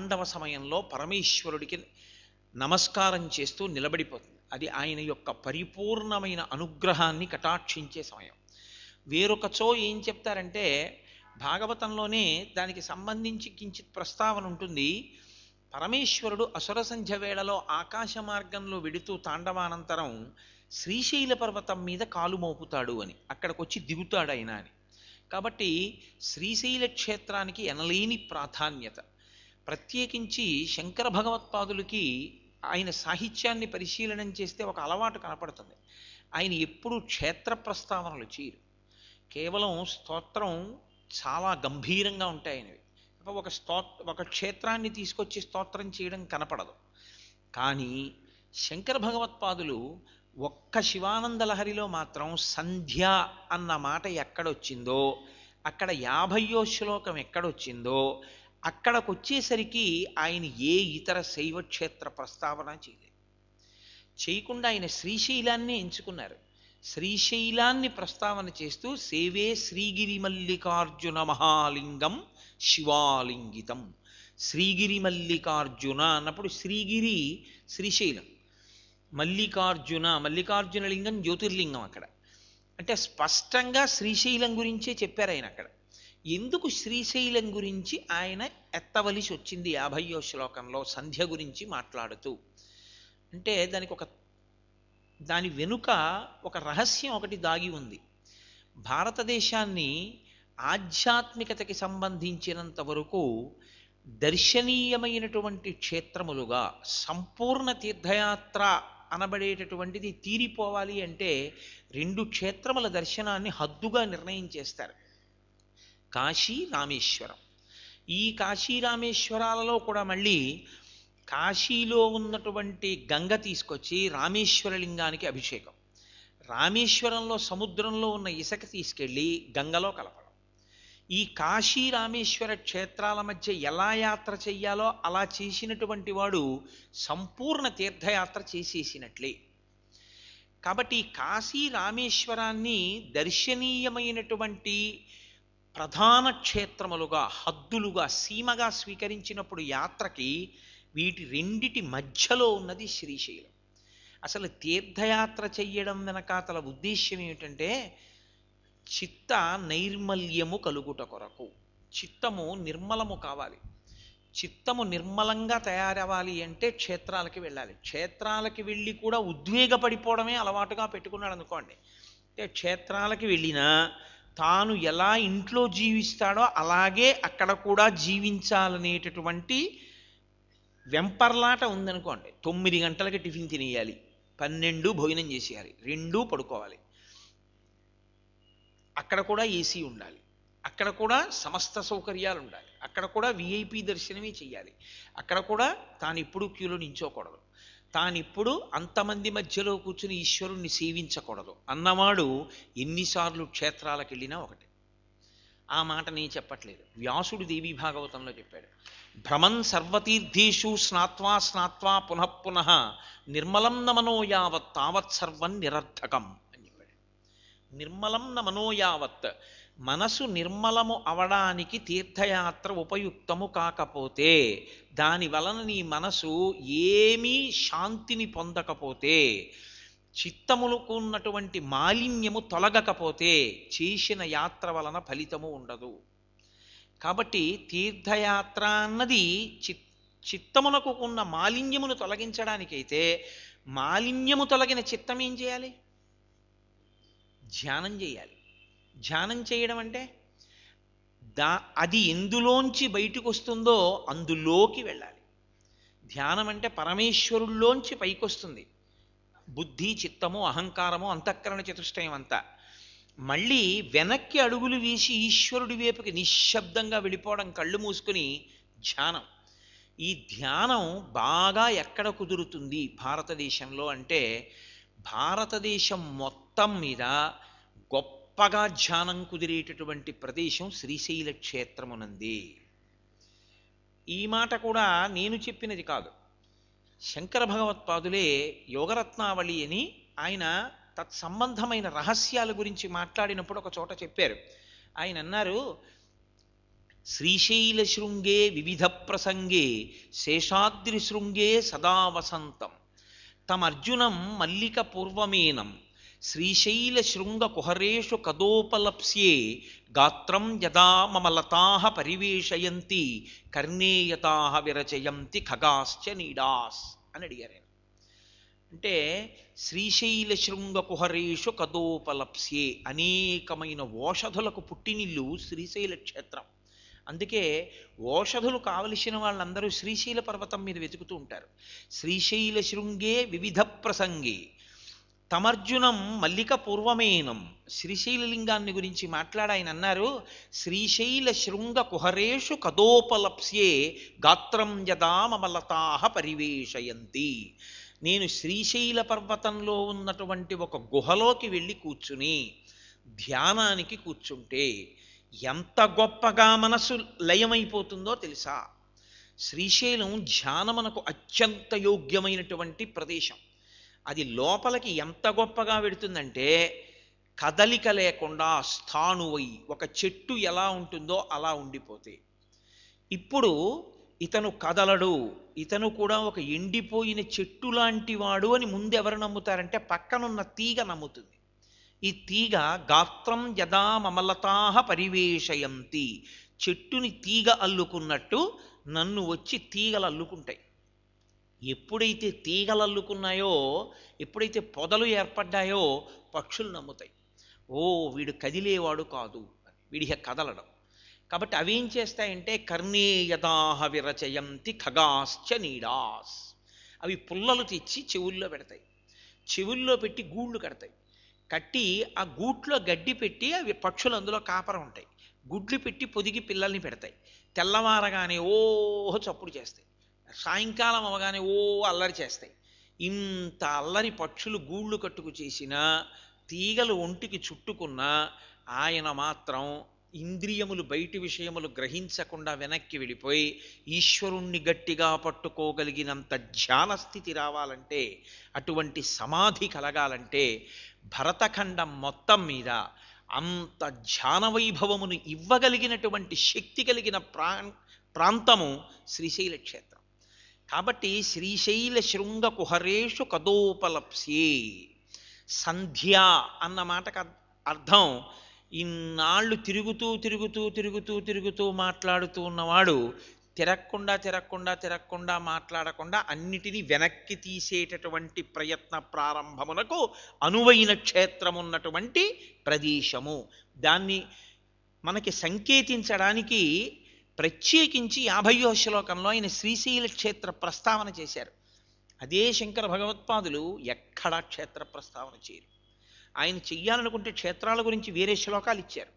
తాండవ సమయంలో పరమేశ్వరుడికి నమస్కారం చేస్తూ నిలబడిపోతుంది అది ఆయన యొక్క పరిపూర్ణమైన అనుగ్రహాన్ని కటాక్షించే సమయం వేరొకచో ఏం చెప్తారంటే భాగవతంలోనే దానికి సంబంధించి కించిత్ ప్రస్తావన ఉంటుంది పరమేశ్వరుడు అసుర సంధ్య వేళలో ఆకాశ మార్గంలో వెడుతూ తాండవానంతరం శ్రీశైల పర్వతం మీద కాలు మోపుతాడు అని అక్కడికి వచ్చి దిగుతాడు ఆయన అని కాబట్టి శ్రీశైల క్షేత్రానికి ఎనలేని ప్రాధాన్యత ప్రత్యేకించి శంకర భగవత్పాదులకి ఆయన సాహిత్యాన్ని పరిశీలనం చేస్తే ఒక అలవాటు కనపడుతుంది ఆయన ఎప్పుడూ క్షేత్ర ప్రస్తావనలు చేయరు కేవలం స్తోత్రం చాలా గంభీరంగా ఉంటాయి ఆయనవి ఒక స్తో ఒక క్షేత్రాన్ని తీసుకొచ్చి స్తోత్రం చేయడం కనపడదు కానీ శంకర భగవత్పాదులు ఒక్క శివానంద లహరిలో మాత్రం సంధ్య అన్న మాట ఎక్కడొచ్చిందో అక్కడ యాభయో శ్లోకం ఎక్కడొచ్చిందో అక్కడకు వచ్చేసరికి ఆయన ఏ ఇతర శైవక్షేత్ర ప్రస్తావన చేయలేదు చేయకుండా ఆయన శ్రీశైలాన్ని ఎంచుకున్నారు శ్రీశైలాన్ని ప్రస్తావన చేస్తూ సేవే శ్రీగిరి మల్లికార్జున మహాలింగం శివాలింగితం శ్రీగిరి మల్లికార్జున అన్నప్పుడు శ్రీగిరి శ్రీశైలం మల్లికార్జున మల్లికార్జున లింగం జ్యోతిర్లింగం అక్కడ అంటే స్పష్టంగా శ్రీశైలం గురించే చెప్పారు ఆయన అక్కడ ఎందుకు శ్రీశైలం గురించి ఆయన ఎత్తవలసి వచ్చింది యాభయో శ్లోకంలో సంధ్య గురించి మాట్లాడుతూ అంటే దానికి ఒక దాని వెనుక ఒక రహస్యం ఒకటి దాగి ఉంది భారతదేశాన్ని ఆధ్యాత్మికతకి సంబంధించినంత వరకు దర్శనీయమైనటువంటి క్షేత్రములుగా సంపూర్ణ తీర్థయాత్ర అనబడేటటువంటిది తీరిపోవాలి అంటే రెండు క్షేత్రముల దర్శనాన్ని హద్దుగా నిర్ణయం చేస్తారు కాశీ రామేశ్వరం ఈ కాశీ రామేశ్వరాలలో కూడా మళ్ళీ కాశీలో ఉన్నటువంటి గంగ తీసుకొచ్చి రామేశ్వరలింగానికి అభిషేకం రామేశ్వరంలో సముద్రంలో ఉన్న ఇసుక తీసుకెళ్ళి గంగలో కలపడం ఈ కాశీ రామేశ్వర క్షేత్రాల మధ్య ఎలా యాత్ర చెయ్యాలో అలా చేసినటువంటి వాడు సంపూర్ణ తీర్థయాత్ర చేసేసినట్లే కాబట్టి కాశీ రామేశ్వరాన్ని దర్శనీయమైనటువంటి ప్రధాన క్షేత్రములుగా హద్దులుగా సీమగా స్వీకరించినప్పుడు యాత్రకి వీటి రెండిటి మధ్యలో ఉన్నది శ్రీశైలం అసలు తీర్థయాత్ర చెయ్యడం వెనకాతల ఉద్దేశ్యం ఏమిటంటే చిత్త నైర్మల్యము కలుగుట కొరకు చిత్తము నిర్మలము కావాలి చిత్తము నిర్మలంగా తయారవ్వాలి అంటే క్షేత్రాలకి వెళ్ళాలి క్షేత్రాలకి వెళ్ళి కూడా ఉద్వేగపడిపోవడమే అలవాటుగా పెట్టుకున్నాడు అనుకోండి అంటే క్షేత్రాలకి వెళ్ళినా తాను ఎలా ఇంట్లో జీవిస్తాడో అలాగే అక్కడ కూడా జీవించాలనేటటువంటి వెంపర్లాట ఉందనుకోండి తొమ్మిది గంటలకి టిఫిన్ తినేయాలి పన్నెండు భోజనం చేసేయాలి రెండు పడుకోవాలి అక్కడ కూడా ఏసీ ఉండాలి అక్కడ కూడా సమస్త సౌకర్యాలు ఉండాలి అక్కడ కూడా విఐపి దర్శనమే చేయాలి అక్కడ కూడా తాను ఎప్పుడు క్యూలో నించోకూడదు తానిప్పుడు అంతమంది మధ్యలో కూర్చుని ఈశ్వరుణ్ణి సేవించకూడదు అన్నవాడు ఎన్నిసార్లు క్షేత్రాలకు వెళ్ళినా ఒకటి ఆ మాట నేను చెప్పట్లేదు వ్యాసుడు దేవీ భాగవతంలో చెప్పాడు భ్రమం సర్వతీర్థీషు స్నాత్వా స్నాత్వా పునఃపున నిర్మలం నమనో యావత్ తావత్ సర్వం నిరర్థకం అని చెప్పాడు నిర్మలం నమనో యావత్ మనసు నిర్మలము అవడానికి తీర్థయాత్ర ఉపయుక్తము కాకపోతే దాని వలన నీ మనసు ఏమీ శాంతిని పొందకపోతే చిత్తములకు ఉన్నటువంటి మాలిన్యము తొలగకపోతే చేసిన యాత్ర వలన ఫలితము ఉండదు కాబట్టి తీర్థయాత్ర అన్నది చిత్ చిత్తమునకు ఉన్న మాలిన్యమును తొలగించడానికైతే మాలిన్యము తొలగిన చిత్తం ఏం చేయాలి ధ్యానం చేయాలి ధ్యానం చేయడం అంటే దా అది ఎందులోంచి బయటకు వస్తుందో అందులోకి వెళ్ళాలి ధ్యానం అంటే పరమేశ్వరుల్లోంచి పైకి వస్తుంది బుద్ధి చిత్తము అహంకారము అంతఃకరణ చతుష్టయం అంతా మళ్ళీ వెనక్కి అడుగులు వేసి ఈశ్వరుడి వైపుకి నిశ్శబ్దంగా వెళ్ళిపోవడం కళ్ళు మూసుకుని ధ్యానం ఈ ధ్యానం బాగా ఎక్కడ కుదురుతుంది భారతదేశంలో అంటే భారతదేశం మొత్తం మీద గొప్ప గొప్పగా ధ్యానం కుదిరేటటువంటి ప్రదేశం శ్రీశైల క్షేత్రమునంది ఈ మాట కూడా నేను చెప్పినది కాదు శంకర భగవత్పాదులే యోగరత్నావళి అని ఆయన తత్సంబంధమైన రహస్యాల గురించి మాట్లాడినప్పుడు ఒక చోట చెప్పారు ఆయన అన్నారు శ్రీశైల శృంగే వివిధ ప్రసంగే శేషాద్రి శృంగే సదా వసంతం తమర్జునం మల్లిక పూర్వమేనం శ్రీశైల శృంగ కుహరేషు కదోపలప్స్యే గాత్రం యదా మమ లతా పరివేషయంతి కర్ణేయతా విరచయంతి ఖగాశ్చ నీడాస్ అని అడిగారు అంటే శ్రీశైల శృంగ కుహరేషు కదోపలప్స్యే అనేకమైన ఓషధులకు పుట్టినిల్లు శ్రీశైల క్షేత్రం అందుకే ఓషధులు కావలసిన వాళ్ళందరూ శ్రీశైల పర్వతం మీద వెతుకుతూ ఉంటారు శ్రీశైల శృంగే వివిధ ప్రసంగే తమర్జునం మల్లిక పూర్వమేనం శ్రీశైలలింగాన్ని గురించి మాట్లాడాయన అన్నారు శ్రీశైల శృంగ కుహరేషు కదోపలప్స్యే గాత్రం యదా మమలతాహ పరివేషయంతి నేను శ్రీశైల పర్వతంలో ఉన్నటువంటి ఒక గుహలోకి వెళ్ళి కూర్చుని ధ్యానానికి కూర్చుంటే ఎంత గొప్పగా మనసు లయమైపోతుందో తెలుసా శ్రీశైలం ధ్యానమునకు అత్యంత యోగ్యమైనటువంటి ప్రదేశం అది లోపలికి ఎంత గొప్పగా పెడుతుందంటే కదలిక లేకుండా స్థానువై ఒక చెట్టు ఎలా ఉంటుందో అలా ఉండిపోతే ఇప్పుడు ఇతను కదలడు ఇతను కూడా ఒక ఎండిపోయిన చెట్టు లాంటి వాడు అని ఎవరు నమ్ముతారంటే పక్కనున్న తీగ నమ్ముతుంది ఈ తీగ గాత్రం యదా మమలతాహ పరివేషయంతి చెట్టుని తీగ అల్లుకున్నట్టు నన్ను వచ్చి తీగలు అల్లుకుంటాయి ఎప్పుడైతే తీగలు అల్లుకున్నాయో ఎప్పుడైతే పొదలు ఏర్పడ్డాయో పక్షులు నమ్ముతాయి ఓ వీడు కదిలేవాడు కాదు వీడి కదలడం కాబట్టి అవి ఏం చేస్తాయంటే కర్ణీయదాహ విరచయంతి ఖగాశ్చ నీడాస్ అవి పుల్లలు తెచ్చి చెవుల్లో పెడతాయి చెవుల్లో పెట్టి గూళ్ళు కడతాయి కట్టి ఆ గూట్లో గడ్డి పెట్టి అవి పక్షులు అందులో కాపర ఉంటాయి గుడ్లు పెట్టి పొదిగి పిల్లల్ని పెడతాయి తెల్లవారగానే ఓహో చప్పుడు చేస్తాయి సాయంకాలం అవగానే ఓ అల్లరి చేస్తాయి ఇంత అల్లరి పక్షులు గూళ్ళు కట్టుకు చేసినా తీగలు ఒంటికి చుట్టుకున్నా ఆయన మాత్రం ఇంద్రియములు బయటి విషయములు గ్రహించకుండా వెనక్కి వెళ్ళిపోయి ఈశ్వరుణ్ణి గట్టిగా పట్టుకోగలిగినంత ధ్యాన స్థితి రావాలంటే అటువంటి సమాధి కలగాలంటే భరతఖండం మొత్తం మీద అంత ధ్యాన వైభవమును ఇవ్వగలిగినటువంటి శక్తి కలిగిన ప్రాంతము శ్రీశైల క్షేత్రం కాబట్టి శ్రీశైల శృంగ కుహరేషు కదోపలప్సే సంధ్య అన్న మాటకు అర్థం ఇన్నాళ్ళు తిరుగుతూ తిరుగుతూ తిరుగుతూ తిరుగుతూ మాట్లాడుతూ ఉన్నవాడు తిరగకుండా తిరగకుండా తిరగకుండా మాట్లాడకుండా అన్నిటినీ వెనక్కి తీసేటటువంటి ప్రయత్న ప్రారంభమునకు అనువైన క్షేత్రమున్నటువంటి ప్రదేశము దాన్ని మనకి సంకేతించడానికి ప్రత్యేకించి యాభయో శ్లోకంలో ఆయన శ్రీశైల క్షేత్ర ప్రస్తావన చేశారు అదే శంకర భగవత్పాదులు ఎక్కడా క్షేత్ర ప్రస్తావన చేయరు ఆయన చెయ్యాలనుకుంటే క్షేత్రాల గురించి వేరే శ్లోకాలు ఇచ్చారు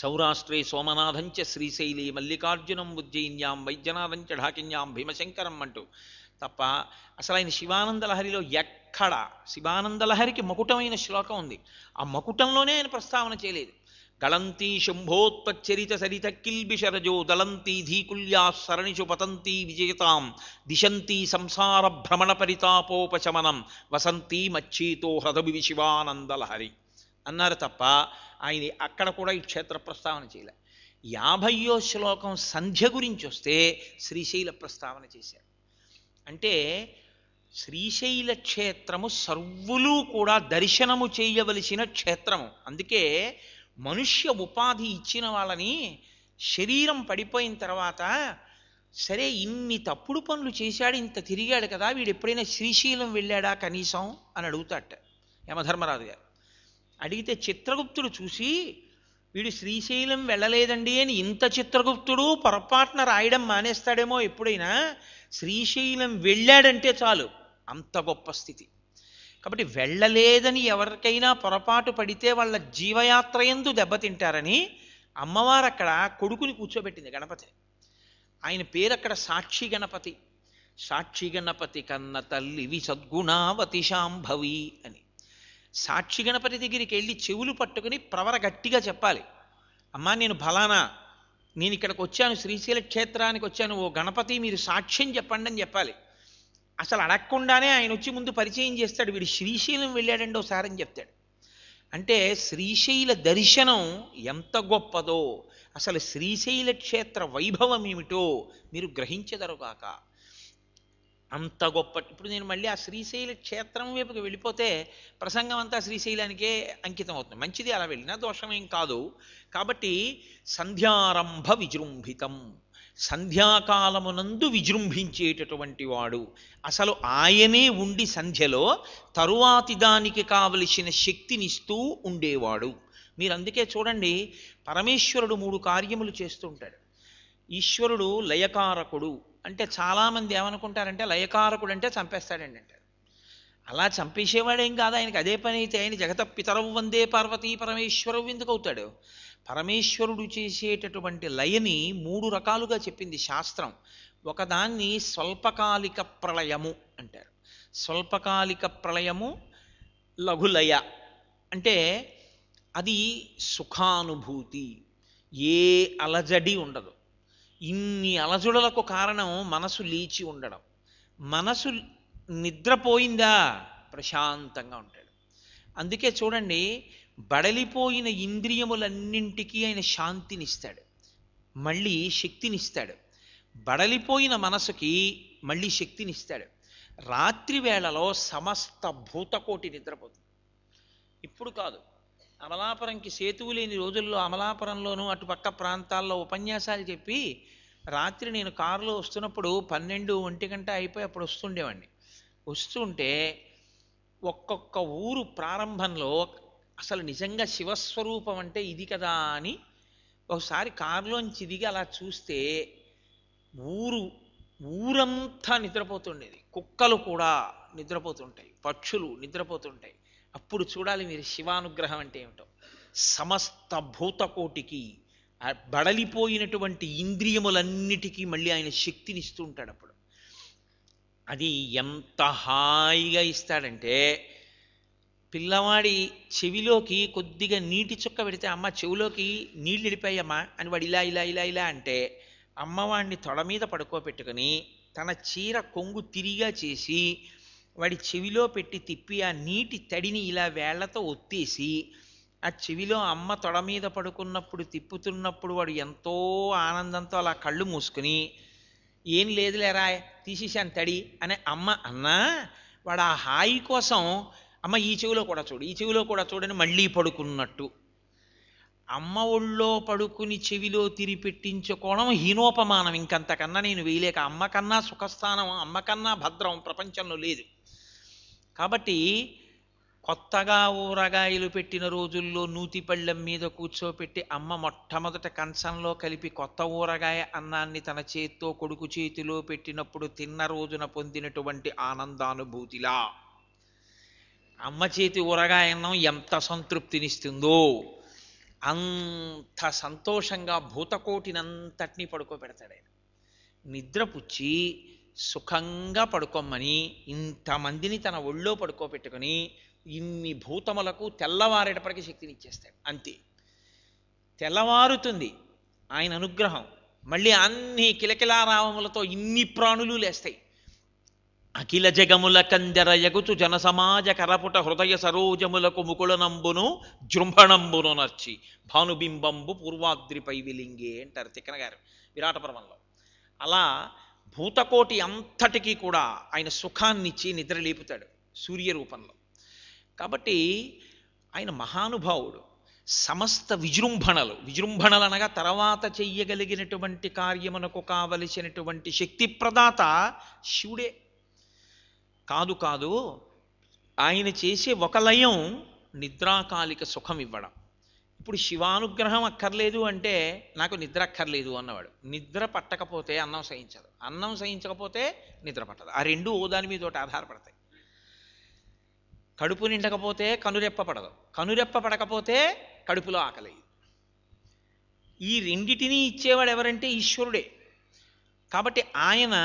సౌరాష్ట్రే సోమనాథంచ శ్రీశైలి మల్లికార్జునం ఉజ్జయిన్యాం వైద్యనాథంచ ఢాకిన్యాం భీమశంకరం అంటూ తప్ప అసలు ఆయన శివానందలహరిలో ఎక్కడా శివానందలహరికి మకుటమైన శ్లోకం ఉంది ఆ మకుటంలోనే ఆయన ప్రస్తావన చేయలేదు కళంతీ శుంభోత్పచ్చరిత సరిత కిల్బిషరజో దళంతీ ధీకుల్యా సరణిషు పతంతీ విజయతాం దిశంతీ సంసార భ్రమణ పరితాపోపశమనం వసంతీ మచ్చీతో హృదవి శివానందలహరి అన్నారు తప్ప ఆయన అక్కడ కూడా ఈ క్షేత్ర ప్రస్తావన చేయలే యాభయో శ్లోకం సంధ్య గురించి వస్తే శ్రీశైల ప్రస్తావన చేశారు అంటే శ్రీశైల క్షేత్రము సర్వులు కూడా దర్శనము చేయవలసిన క్షేత్రము అందుకే మనుష్య ఉపాధి ఇచ్చిన వాళ్ళని శరీరం పడిపోయిన తర్వాత సరే ఇన్ని తప్పుడు పనులు చేశాడు ఇంత తిరిగాడు కదా వీడు ఎప్పుడైనా శ్రీశైలం వెళ్ళాడా కనీసం అని అడుగుతాట యమధర్మరాజు గారు అడిగితే చిత్రగుప్తుడు చూసి వీడు శ్రీశైలం వెళ్ళలేదండి అని ఇంత చిత్రగుప్తుడు పొరపాటున రాయడం మానేస్తాడేమో ఎప్పుడైనా శ్రీశైలం వెళ్ళాడంటే చాలు అంత గొప్ప స్థితి కాబట్టి వెళ్ళలేదని ఎవరికైనా పొరపాటు పడితే వాళ్ళ జీవయాత్ర ఎందు దెబ్బతింటారని అమ్మవారు అక్కడ కొడుకుని కూర్చోబెట్టింది గణపతి ఆయన పేరు అక్కడ సాక్షి గణపతి సాక్షి గణపతి కన్న వి సద్గుణావతి శాంభవి అని సాక్షి గణపతి దగ్గరికి వెళ్ళి చెవులు పట్టుకుని ప్రవర గట్టిగా చెప్పాలి అమ్మా నేను బలానా నేను ఇక్కడికి వచ్చాను శ్రీశైల క్షేత్రానికి వచ్చాను ఓ గణపతి మీరు సాక్ష్యం చెప్పండి అని చెప్పాలి అసలు అడగకుండానే ఆయన వచ్చి ముందు పరిచయం చేస్తాడు వీడు శ్రీశైలం వెళ్ళాడండి ఒకసారి అని చెప్తాడు అంటే శ్రీశైల దర్శనం ఎంత గొప్పదో అసలు శ్రీశైల క్షేత్ర వైభవం ఏమిటో మీరు గ్రహించదరుగాక అంత గొప్ప ఇప్పుడు నేను మళ్ళీ ఆ శ్రీశైల క్షేత్రం వైపుకి వెళ్ళిపోతే ప్రసంగం అంతా శ్రీశైలానికే అంకితం అవుతుంది మంచిది అలా వెళ్ళినా దోషమేం కాదు కాబట్టి సంధ్యారంభ విజృంభితం సంధ్యాకాలమునందు విజృంభించేటటువంటి వాడు అసలు ఆయనే ఉండి సంధ్యలో తరువాతి దానికి కావలసిన శక్తినిస్తూ ఉండేవాడు మీరు అందుకే చూడండి పరమేశ్వరుడు మూడు కార్యములు చేస్తుంటాడు ఈశ్వరుడు లయకారకుడు అంటే చాలామంది ఏమనుకుంటారంటే లయకారకుడు అంటే చంపేస్తాడండి అంటారు అలా చంపేసేవాడేం కాదు ఆయనకి అదే పని అయితే ఆయన జగత పితరవు వందే పార్వతీ పరమేశ్వరవు ఎందుకు అవుతాడు పరమేశ్వరుడు చేసేటటువంటి లయని మూడు రకాలుగా చెప్పింది శాస్త్రం ఒకదాన్ని స్వల్పకాలిక ప్రళయము అంటారు స్వల్పకాలిక ప్రళయము లఘులయ అంటే అది సుఖానుభూతి ఏ అలజడి ఉండదు ఇన్ని అలజడులకు కారణం మనసు లేచి ఉండడం మనసు నిద్రపోయిందా ప్రశాంతంగా ఉంటాడు అందుకే చూడండి బడలిపోయిన ఇంద్రియములన్నింటికీ ఆయన శాంతినిస్తాడు మళ్ళీ శక్తినిస్తాడు బడలిపోయిన మనసుకి మళ్ళీ శక్తినిస్తాడు రాత్రి వేళలో సమస్త భూతకోటి నిద్రపోతుంది ఇప్పుడు కాదు అమలాపురంకి సేతువు లేని రోజుల్లో అమలాపురంలోనూ అటుపక్క ప్రాంతాల్లో ఉపన్యాసాలు చెప్పి రాత్రి నేను కారులో వస్తున్నప్పుడు పన్నెండు ఒంటి గంట అయిపోయి అప్పుడు వస్తుండేవాడిని వస్తుంటే ఒక్కొక్క ఊరు ప్రారంభంలో అసలు నిజంగా శివస్వరూపం అంటే ఇది కదా అని ఒకసారి కారులోంచి దిగి అలా చూస్తే ఊరు ఊరంతా నిద్రపోతుండేది కుక్కలు కూడా నిద్రపోతుంటాయి పక్షులు నిద్రపోతుంటాయి అప్పుడు చూడాలి మీరు శివానుగ్రహం అంటే ఏమిటో సమస్త భూతకోటికి బడలిపోయినటువంటి ఇంద్రియములన్నిటికీ మళ్ళీ ఆయన శక్తినిస్తూ ఉంటాడు అప్పుడు అది ఎంత హాయిగా ఇస్తాడంటే పిల్లవాడి చెవిలోకి కొద్దిగా నీటి చుక్క పెడితే అమ్మ చెవిలోకి నీళ్ళు వెళ్ళిపోయమ్మా అని వాడు ఇలా ఇలా ఇలా ఇలా అంటే అమ్మవాడిని తొడ మీద పడుకోబెట్టుకుని తన చీర కొంగు తిరిగా చేసి వాడి చెవిలో పెట్టి తిప్పి ఆ నీటి తడిని ఇలా వేళ్లతో ఒత్తేసి ఆ చెవిలో అమ్మ తొడ మీద పడుకున్నప్పుడు తిప్పుతున్నప్పుడు వాడు ఎంతో ఆనందంతో అలా కళ్ళు మూసుకుని ఏం లేదులేరా తీసేసాను తడి అనే అమ్మ అన్నా వాడు ఆ హాయి కోసం అమ్మ ఈ చెవిలో కూడా చూడు ఈ చెవిలో కూడా చూడని మళ్ళీ పడుకున్నట్టు అమ్మ ఒళ్ళో పడుకుని చెవిలో తిరిపెట్టించుకోవడం హీనోపమానం ఇంకంతకన్నా నేను వేయలేక అమ్మకన్నా సుఖస్థానం అమ్మకన్నా భద్రం ప్రపంచంలో లేదు కాబట్టి కొత్తగా ఊరగాయలు పెట్టిన రోజుల్లో నూతిపళ్ళెం మీద కూర్చోపెట్టి అమ్మ మొట్టమొదట కంచంలో కలిపి కొత్త ఊరగాయ అన్నాన్ని తన చేత్తో కొడుకు చేతిలో పెట్టినప్పుడు తిన్న రోజున పొందినటువంటి ఆనందానుభూతిలా అమ్మ చేతి ఊరగాయ అన్నం ఎంత సంతృప్తినిస్తుందో అంత సంతోషంగా భూతకోటినంతటినీ పడుకోబెడతాడు నిద్రపుచ్చి సుఖంగా పడుకోమని ఇంతమందిని తన ఒళ్ళో పడుకోబెట్టుకొని ఇన్ని భూతములకు తెల్లవారేటప్పటికీ ఇచ్చేస్తాడు అంతే తెల్లవారుతుంది ఆయన అనుగ్రహం మళ్ళీ అన్ని కిలకిలారావములతో ఇన్ని ప్రాణులు లేస్తాయి అఖిల జగముల కందెర ఎగుచు జనసమాజ కరపుట హృదయ సరోజములకు ముకుళనంబును జృంభణంబును నర్చి భానుబింబంబు పూర్వాద్రిపై విలింగే అంటారు తిక్కన గారు విరాట పర్వంలో అలా భూతకోటి అంతటికీ కూడా ఆయన సుఖాన్నిచ్చి నిద్రలేపుతాడు సూర్య రూపంలో కాబట్టి ఆయన మహానుభావుడు సమస్త విజృంభణలు విజృంభణలు అనగా తర్వాత చెయ్యగలిగినటువంటి కార్యమునకు కావలసినటువంటి శక్తి ప్రదాత శివుడే కాదు కాదు ఆయన చేసే ఒక లయం నిద్రాకాలిక సుఖం ఇవ్వడం ఇప్పుడు శివానుగ్రహం అక్కర్లేదు అంటే నాకు నిద్ర అక్కర్లేదు అన్నవాడు నిద్ర పట్టకపోతే అన్నం సహించదు అన్నం సహించకపోతే నిద్ర పట్టదు ఆ రెండు ఓదాని మీద ఒకటి ఆధారపడతాయి కడుపు నిండకపోతే కనురెప్ప పడదు కనురెప్ప పడకపోతే కడుపులో ఆకలి ఈ రెండిటినీ ఇచ్చేవాడు ఎవరంటే ఈశ్వరుడే కాబట్టి ఆయన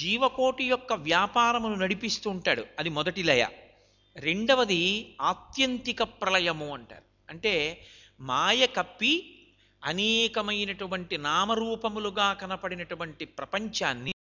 జీవకోటి యొక్క వ్యాపారమును నడిపిస్తూ ఉంటాడు అది మొదటి లయ రెండవది ఆత్యంతిక ప్రళయము అంటారు అంటే మాయ కప్పి అనేకమైనటువంటి నామరూపములుగా కనపడినటువంటి ప్రపంచాన్ని